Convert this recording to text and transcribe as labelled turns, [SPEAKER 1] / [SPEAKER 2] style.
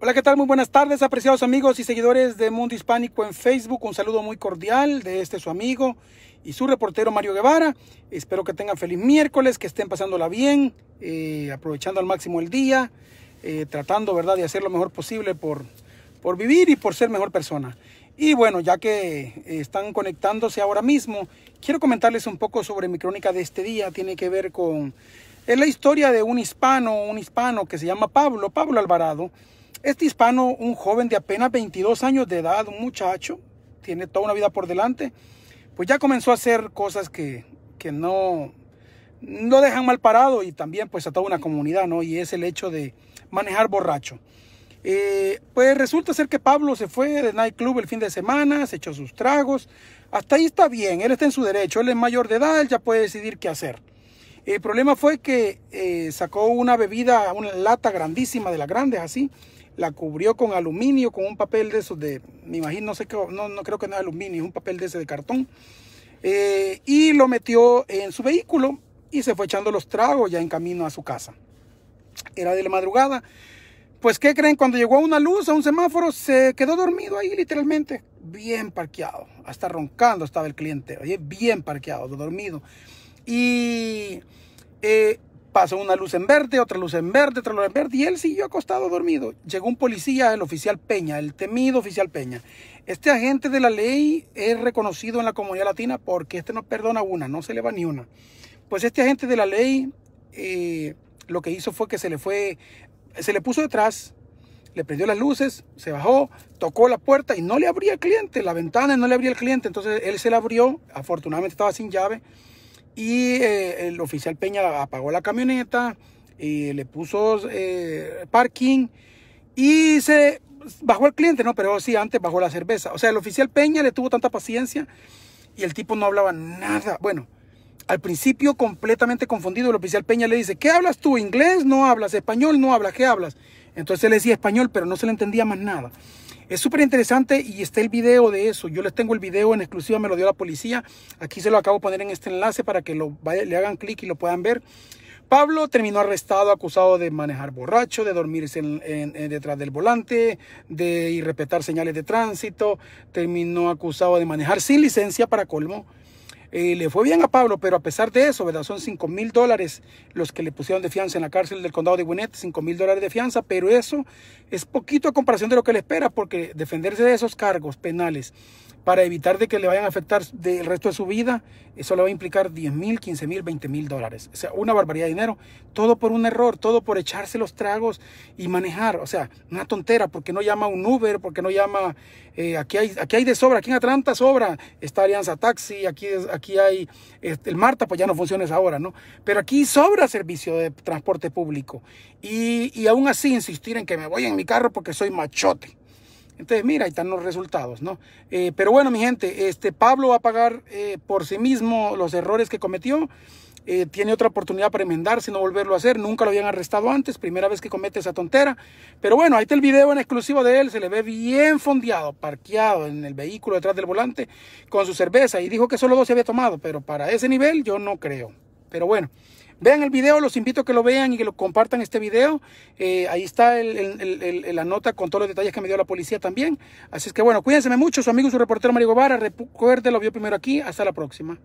[SPEAKER 1] Hola, ¿qué tal? Muy buenas tardes, apreciados amigos y seguidores de Mundo Hispánico en Facebook. Un saludo muy cordial de este su amigo y su reportero Mario Guevara. Espero que tengan feliz miércoles, que estén pasándola bien, eh, aprovechando al máximo el día, eh, tratando, ¿verdad?, de hacer lo mejor posible por, por vivir y por ser mejor persona. Y bueno, ya que eh, están conectándose ahora mismo, quiero comentarles un poco sobre mi crónica de este día. Tiene que ver con... Es la historia de un hispano, un hispano que se llama Pablo, Pablo Alvarado este hispano, un joven de apenas 22 años de edad, un muchacho, tiene toda una vida por delante, pues ya comenzó a hacer cosas que, no, no dejan mal parado y también pues a toda una comunidad, ¿no? Y es el hecho de manejar borracho. Eh, pues resulta ser que Pablo se fue de nightclub el fin de semana, se echó sus tragos. Hasta ahí está bien, él está en su derecho, él es mayor de edad, él ya puede decidir qué hacer. El problema fue que eh, sacó una bebida, una lata grandísima de las grandes, así. La cubrió con aluminio, con un papel de esos de, me imagino, no sé qué, no, no creo que no es aluminio, es un papel de ese de cartón. Eh, y lo metió en su vehículo y se fue echando los tragos ya en camino a su casa. Era de la madrugada. Pues, ¿qué creen? Cuando llegó a una luz, a un semáforo, se quedó dormido ahí literalmente, bien parqueado, hasta roncando estaba el cliente, oye, bien parqueado, dormido. Y eh, pasó una luz en verde, otra luz en verde, otra luz en verde, y él siguió acostado dormido. Llegó un policía, el oficial Peña, el temido oficial Peña. Este agente de la ley es reconocido en la comunidad latina porque este no perdona una, no se le va ni una. Pues este agente de la ley eh, lo que hizo fue que se le fue, se le puso detrás, le prendió las luces, se bajó, tocó la puerta y no le abría el cliente, la ventana no le abría el cliente, entonces él se la abrió, afortunadamente estaba sin llave y eh, el oficial Peña apagó la camioneta, y le puso eh, parking y se bajó el cliente, ¿no? Pero sí, antes bajó la cerveza. O sea, el oficial Peña le tuvo tanta paciencia y el tipo no hablaba nada. Bueno, al principio completamente confundido, el oficial Peña le dice, ¿qué hablas tú? ¿Inglés? No hablas, español no hablas, ¿qué hablas? Entonces él decía español, pero no se le entendía más nada. Es súper interesante y está el video de eso. Yo les tengo el video en exclusiva, me lo dio la policía. Aquí se lo acabo de poner en este enlace para que lo le hagan clic y lo puedan ver. Pablo terminó arrestado, acusado de manejar borracho, de dormirse detrás del volante, de irrespetar señales de tránsito. Terminó acusado de manejar sin licencia para colmo. Eh, le fue bien a Pablo, pero a pesar de eso, ¿verdad? Son 5 mil dólares los que le pusieron de fianza en la cárcel del condado de Gwinnett, 5 mil dólares de fianza, pero eso es poquito a comparación de lo que le espera, porque defenderse de esos cargos penales para evitar de que le vayan a afectar del resto de su vida, eso le va a implicar 10 mil, 15 mil, 20 mil dólares. O sea, una barbaridad de dinero. Todo por un error, todo por echarse los tragos y manejar. O sea, una tontera, porque no llama un Uber, porque no llama... Eh, aquí, hay, aquí hay de sobra, aquí en Atlanta sobra. Está Alianza Taxi, aquí, aquí hay... Este, el Marta, pues ya no funciona esa hora, ¿no? Pero aquí sobra servicio de transporte público. Y, y aún así insistir en que me voy en mi carro porque soy machote. Entonces, mira, ahí están los resultados, ¿no? Eh, pero bueno, mi gente, este Pablo va a pagar eh, por sí mismo los errores que cometió. Eh, tiene otra oportunidad para enmendarse, no volverlo a hacer. Nunca lo habían arrestado antes, primera vez que comete esa tontera. Pero bueno, ahí está el video en exclusivo de él. Se le ve bien fondeado, parqueado en el vehículo detrás del volante con su cerveza. Y dijo que solo dos se había tomado, pero para ese nivel yo no creo. Pero bueno. Vean el video, los invito a que lo vean y que lo compartan este video. Eh, ahí está la nota con todos los detalles que me dio la policía también. Así es que bueno, cuídense mucho. Su amigo y su reportero Mario Guevara. lo vio primero aquí. Hasta la próxima.